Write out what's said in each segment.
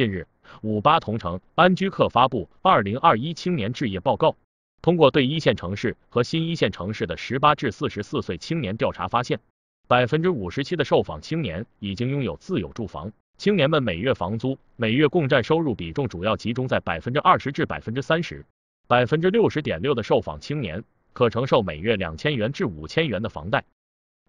近日，五八同城安居客发布《二零二一青年置业报告》，通过对一线城市和新一线城市的十八至四十四岁青年调查发现，百分之五十七的受访青年已经拥有自有住房。青年们每月房租、每月共占收入比重主要集中在百分之二十至百分之三十。百分之六十点六的受访青年可承受每月两千元至五千元的房贷。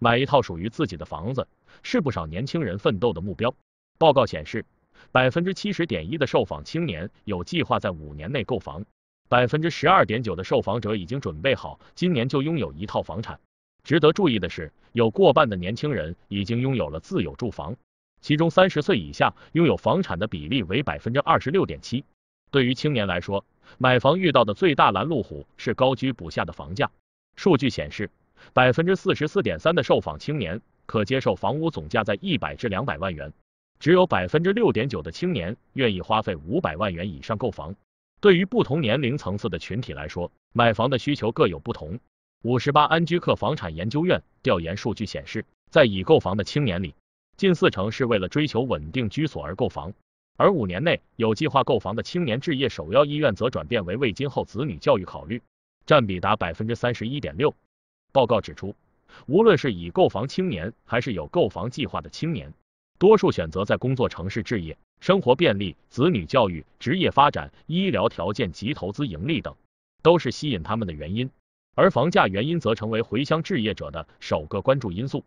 买一套属于自己的房子是不少年轻人奋斗的目标。报告显示。百分之七十点一的受访青年有计划在五年内购房，百分之十二点九的受访者已经准备好今年就拥有一套房产。值得注意的是，有过半的年轻人已经拥有了自有住房，其中三十岁以下拥有房产的比例为百分之二十六点七。对于青年来说，买房遇到的最大拦路虎是高居不下的房价。数据显示，百分之四十四点三的受访青年可接受房屋总价在一百至两百万元。只有百分之六点九的青年愿意花费五百万元以上购房。对于不同年龄层次的群体来说，买房的需求各有不同。五十八安居客房产研究院调研数据显示，在已购房的青年里，近四成是为了追求稳定居所而购房，而五年内有计划购房的青年置业首要意愿则转变为为今后子女教育考虑，占比达百分之三十一点六。报告指出，无论是已购房青年还是有购房计划的青年。多数选择在工作城市置业，生活便利、子女教育、职业发展、医疗条件及投资盈利等，都是吸引他们的原因。而房价原因则成为回乡置业者的首个关注因素。